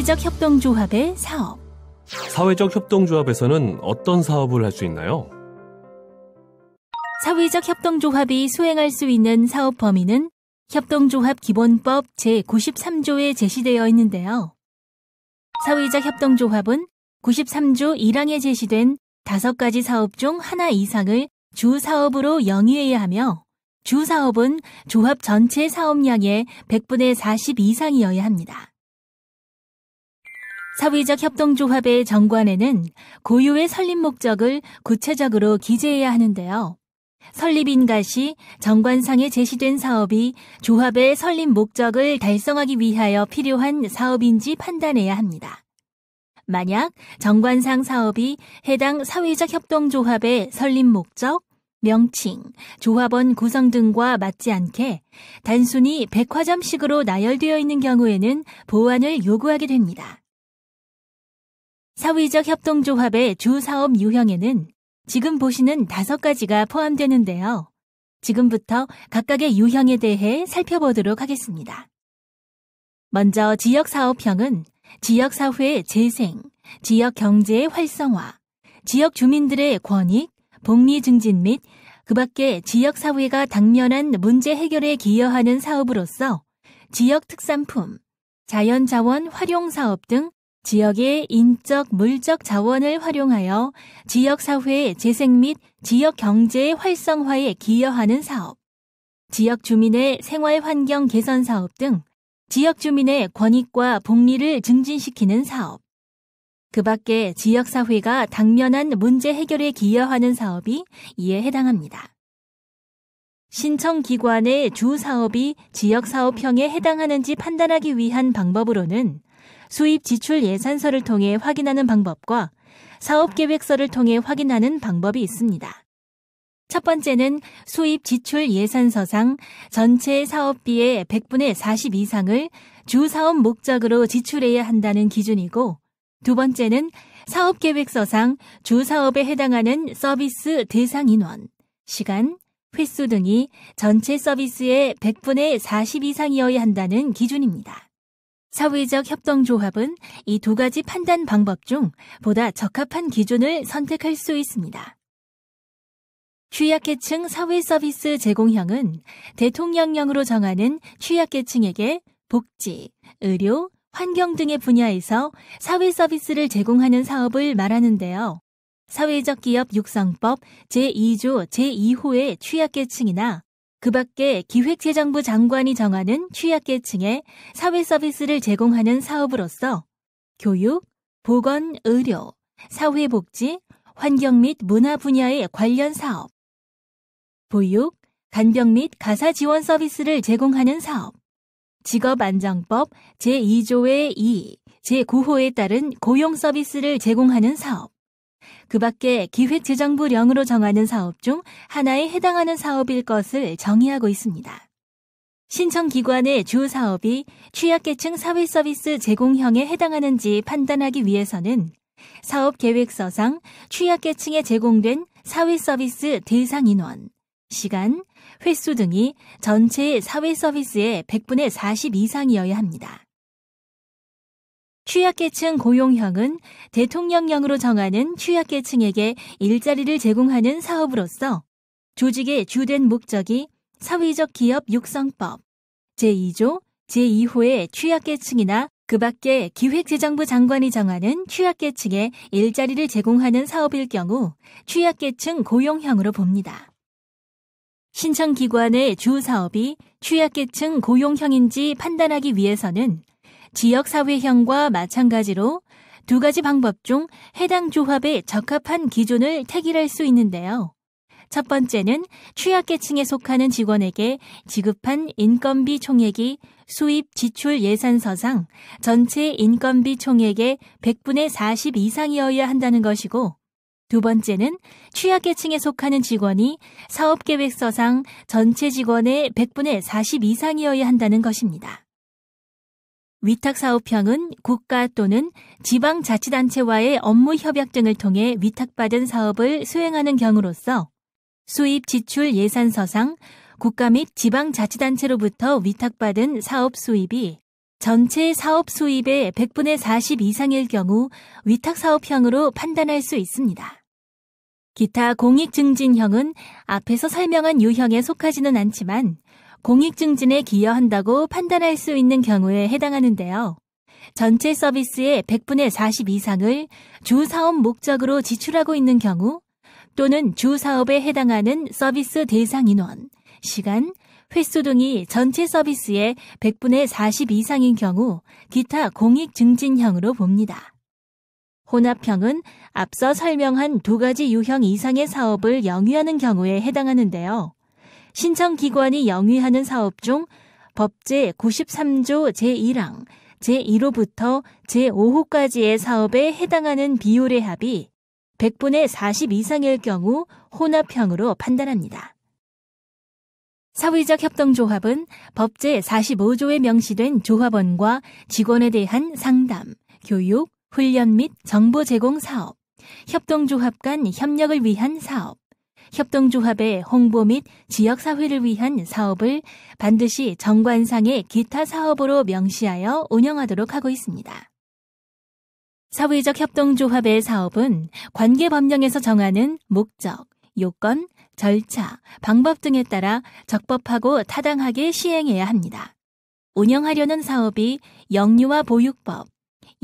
사회적 협동조합의 사업. 사회적 협동조합에서는 어떤 사업을 할 수 있나요? 사회적 협동조합이 수행할 수 있는 사업 범위는 협동조합 기본법 제93조에 제시되어 있는데요. 사회적 협동조합은 93조 1항에 제시된 5가지 사업 중 하나 이상을 주사업으로 영위해야 하며 주사업은 조합 전체 사업량의 100분의 40 이상이어야 합니다. 사회적 협동조합의 정관에는 고유의 설립 목적을 구체적으로 기재해야 하는데요. 설립인가 시 정관상에 제시된 사업이 조합의 설립 목적을 달성하기 위하여 필요한 사업인지 판단해야 합니다. 만약 정관상 사업이 해당 사회적 협동조합의 설립 목적, 명칭, 조합원 구성 등과 맞지 않게 단순히 백화점식으로 나열되어 있는 경우에는 보완을 요구하게 됩니다. 사회적 협동조합의 주 사업 유형에는 지금 보시는 다섯 가지가 포함되는데요. 지금부터 각각의 유형에 대해 살펴보도록 하겠습니다. 먼저 지역사업형은 지역사회의 재생, 지역경제의 활성화, 지역 주민들의 권익, 복리 증진 및 그 밖에 지역사회가 당면한 문제 해결에 기여하는 사업으로서 지역 특산품, 자연자원 활용 사업 등 지역의 인적, 물적 자원을 활용하여 지역 사회의 재생 및 지역 경제의 활성화에 기여하는 사업, 지역 주민의 생활 환경 개선 사업 등 지역 주민의 권익과 복리를 증진시키는 사업, 그 밖에 지역 사회가 당면한 문제 해결에 기여하는 사업이 이에 해당합니다. 신청 기관의 주 사업이 지역 사업형에 해당하는지 판단하기 위한 방법으로는 수입 지출 예산서를 통해 확인하는 방법과 사업 계획서를 통해 확인하는 방법이 있습니다. 첫 번째는 수입 지출 예산서상 전체 사업비의 100분의 40 이상을 주 사업 목적으로 지출해야 한다는 기준이고 두 번째는 사업 계획서상 주 사업에 해당하는 서비스 대상 인원, 시간, 횟수 등이 전체 서비스의 100분의 40 이상이어야 한다는 기준입니다. 사회적 협동조합은 이 두 가지 판단 방법 중 보다 적합한 기준을 선택할 수 있습니다. 취약계층 사회 서비스 제공형은 대통령령으로 정하는 취약계층에게 복지, 의료, 환경 등의 분야에서 사회 서비스를 제공하는 사업을 말하는데요. 사회적 기업 육성법 제2조 제2호의 취약계층이나 그 밖에 기획재정부 장관이 정하는 취약계층에 사회 서비스를 제공하는 사업으로서 교육, 보건, 의료, 사회복지, 환경 및 문화 분야의 관련 사업, 보육, 간병 및 가사 지원 서비스를 제공하는 사업, 직업안정법 제2조의 2, 제9호에 따른 고용 서비스를 제공하는 사업, 그 밖에 기획재정부령으로 정하는 사업 중 하나에 해당하는 사업일 것을 정의하고 있습니다. 신청 기관의 주 사업이 취약계층 사회 서비스 제공형에 해당하는지 판단하기 위해서는 사업 계획서상 취약계층에 제공된 사회 서비스 대상 인원, 시간, 횟수 등이 전체 사회 서비스의 100분의 40 이상이어야 합니다. 취약계층 고용형은 대통령령으로 정하는 취약계층에게 일자리를 제공하는 사업으로서 조직의 주된 목적이 사회적 기업 육성법 제2조 제2호의 취약계층이나 그 밖에 기획재정부 장관이 정하는 취약계층에 일자리를 제공하는 사업일 경우 취약계층 고용형으로 봅니다. 신청 기관의 주 사업이 취약계층 고용형인지 판단하기 위해서는 지역사회형과 마찬가지로 두 가지 방법 중 해당 조합에 적합한 기준을 택일할 수 있는데요. 첫 번째는 취약계층에 속하는 직원에게 지급한 인건비 총액이 수입 지출 예산서상 전체 인건비 총액의 100분의 40 이상이어야 한다는 것이고, 두 번째는 취약계층에 속하는 직원이 사업계획서상 전체 직원의 100분의 40 이상이어야 한다는 것입니다. 위탁사업형은 국가 또는 지방자치단체와의 업무 협약등을 통해 위탁받은 사업을 수행하는 경우로서 수입 지출 예산서상 국가 및 지방자치단체로부터 위탁받은 사업 수입이 전체 사업 수입의 100분의 40 이상일 경우 위탁사업형으로 판단할 수 있습니다. 기타 공익증진형은 앞에서 설명한 유형에 속하지는 않지만 공익 증진에 기여한다고 판단할 수 있는 경우에 해당하는데요. 전체 서비스의 100분의 40 이상을 주 사업 목적으로 지출하고 있는 경우 또는 주 사업에 해당하는 서비스 대상 인원, 시간, 횟수 등이 전체 서비스의 100분의 40 이상인 경우 기타 공익 증진형으로 봅니다. 혼합형은 앞서 설명한 두 가지 유형 이상의 사업을 영위하는 경우에 해당하는데요. 신청 기관이 영위하는 사업 중 법제 93조 제1항 제1호부터 제5호까지의 사업에 해당하는 비율의 합이 100분의 40 이상일 경우 혼합형으로 판단합니다. 사회적 협동조합은 법제 45조에 명시된 조합원과 직원에 대한 상담, 교육, 훈련 및 정보 제공 사업, 협동조합 간 협력을 위한 사업, 협동조합의 홍보 및 지역사회를 위한 사업을 반드시 정관상의 기타 사업으로 명시하여 운영하도록 하고 있습니다. 사회적 협동조합의 사업은 관계 법령에서 정하는 목적, 요건, 절차, 방법 등에 따라 적법하고 타당하게 시행해야 합니다. 운영하려는 사업이 영유아 보육법,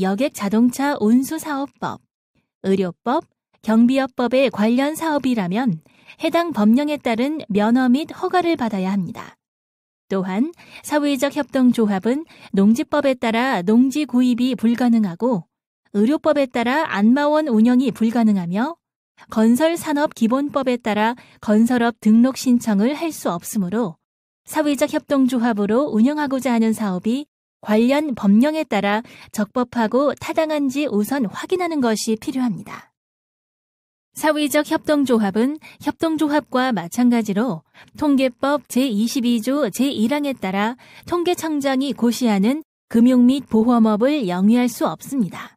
여객 자동차 운수 사업법, 의료법, 경비업법의 관련 사업이라면 해당 법령에 따른 면허 및 허가를 받아야 합니다. 또한 사회적 협동조합은 농지법에 따라 농지 구입이 불가능하고 의료법에 따라 안마원 운영이 불가능하며 건설산업기본법에 따라 건설업 등록 신청을 할 수 없으므로 사회적 협동조합으로 운영하고자 하는 사업이 관련 법령에 따라 적법하고 타당한지 우선 확인하는 것이 필요합니다. 사회적 협동조합은 협동조합과 마찬가지로 통계법 제22조 제1항에 따라 통계청장이 고시하는 금융 및 보험업을 영위할 수 없습니다.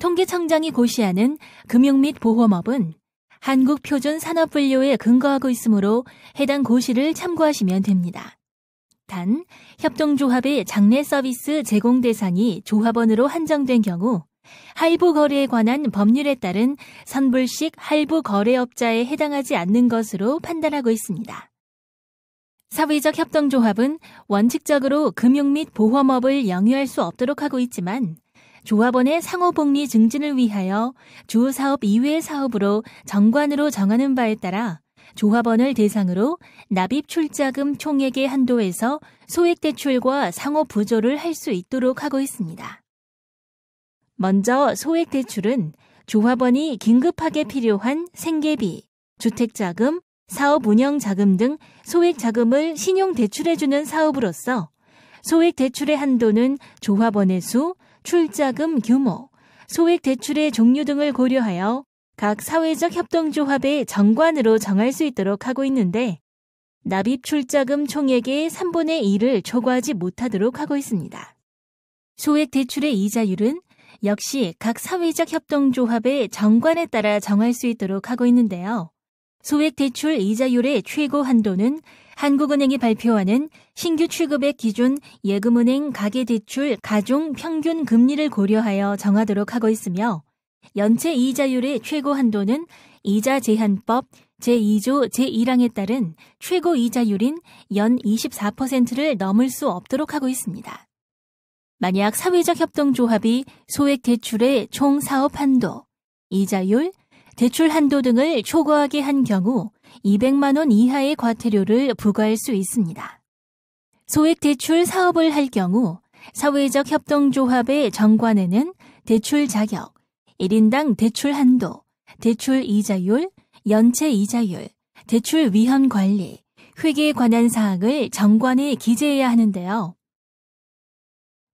통계청장이 고시하는 금융 및 보험업은 한국표준산업분류에 근거하고 있으므로 해당 고시를 참고하시면 됩니다. 단, 협동조합의 장례 서비스 제공 대상이 조합원으로 한정된 경우 할부 거래에 관한 법률에 따른 선불식 할부 거래업자에 해당하지 않는 것으로 판단하고 있습니다. 사회적 협동조합은 원칙적으로 금융 및 보험업을 영유할수 없도록 하고 있지만 조합원의 상호복리 증진을 위하여 주 사업 이외의 사업으로 정관으로 정하는 바에 따라 조합원을 대상으로 납입 출자금 총액의 한도에서 소액 대출과 상호 부조를 할 수 있도록 하고 있습니다. 먼저 소액 대출은 조합원이 긴급하게 필요한 생계비, 주택자금, 사업 운영 자금 등 소액 자금을 신용 대출해주는 사업으로서 소액 대출의 한도는 조합원의 수, 출자금 규모, 소액 대출의 종류 등을 고려하여 각 사회적 협동조합의 정관으로 정할 수 있도록 하고 있는데 납입 출자금 총액의 3분의 2를 초과하지 못하도록 하고 있습니다. 소액 대출의 이자율은 역시 각 사회적 협동조합의 정관에 따라 정할 수 있도록 하고 있는데요. 소액 대출 이자율의 최고 한도는 한국은행이 발표하는 신규 취급액 기준 예금은행 가계대출 가중 평균 금리를 고려하여 정하도록 하고 있으며 연체 이자율의 최고 한도는 이자 제한법 제2조 제1항에 따른 최고 이자율인 연 24%를 넘을 수 없도록 하고 있습니다. 만약 사회적 협동조합이 소액 대출의 총 사업 한도, 이자율, 대출 한도 등을 초과하게 한 경우 200만 원 이하의 과태료를 부과할 수 있습니다. 소액 대출 사업을 할 경우 사회적 협동조합의 정관에는 대출 자격, 1인당 대출 한도, 대출 이자율, 연체 이자율, 대출 위험 관리, 회계에 관한 사항을 정관에 기재해야 하는데요.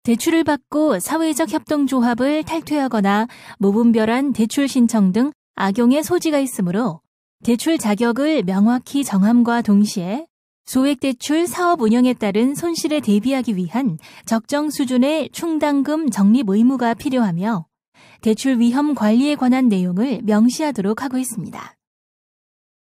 대출을 받고 사회적 협동조합을 탈퇴하거나 무분별한 대출 신청 등 악용의 소지가 있으므로 대출 자격을 명확히 정함과 동시에 소액대출 사업 운영에 따른 손실에 대비하기 위한 적정 수준의 충당금 적립 의무가 필요하며 대출 위험 관리에 관한 내용을 명시하도록 하고 있습니다.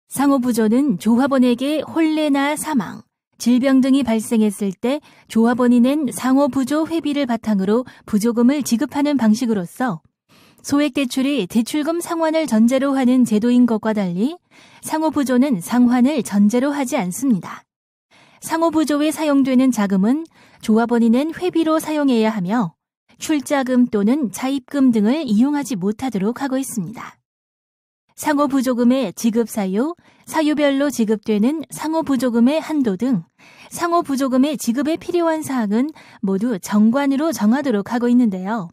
상호부조는 조합원에게 혼례나 사망, 질병 등이 발생했을 때 조합원이 낸 상호 부조 회비를 바탕으로 부조금을 지급하는 방식으로서 소액 대출이 대출금 상환을 전제로 하는 제도인 것과 달리 상호 부조는 상환을 전제로 하지 않습니다. 상호 부조에 사용되는 자금은 조합원이 낸 회비로 사용해야 하며 출자금 또는 자입금 등을 이용하지 못하도록 하고 있습니다. 상호부조금의 지급 사유, 사유별로 지급되는 상호부조금의 한도 등 상호부조금의 지급에 필요한 사항은 모두 정관으로 정하도록 하고 있는데요.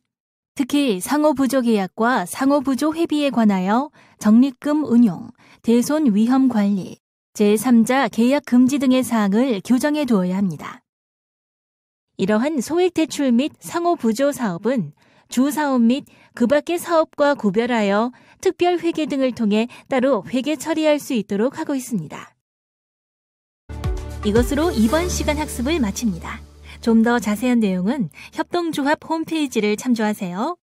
특히 상호부조 계약과 상호부조 회비에 관하여 적립금 운용, 대손 위험 관리, 제3자 계약 금지 등의 사항을 규정해 두어야 합니다. 이러한 소액 대출 및 상호부조 사업은 주사업 및 그 밖의 사업과 구별하여 특별 회계 등을 통해 따로 회계 처리할 수 있도록 하고 있습니다. 이것으로 이번 시간 학습을 마칩니다. 좀 더 자세한 내용은 협동조합 홈페이지를 참조하세요.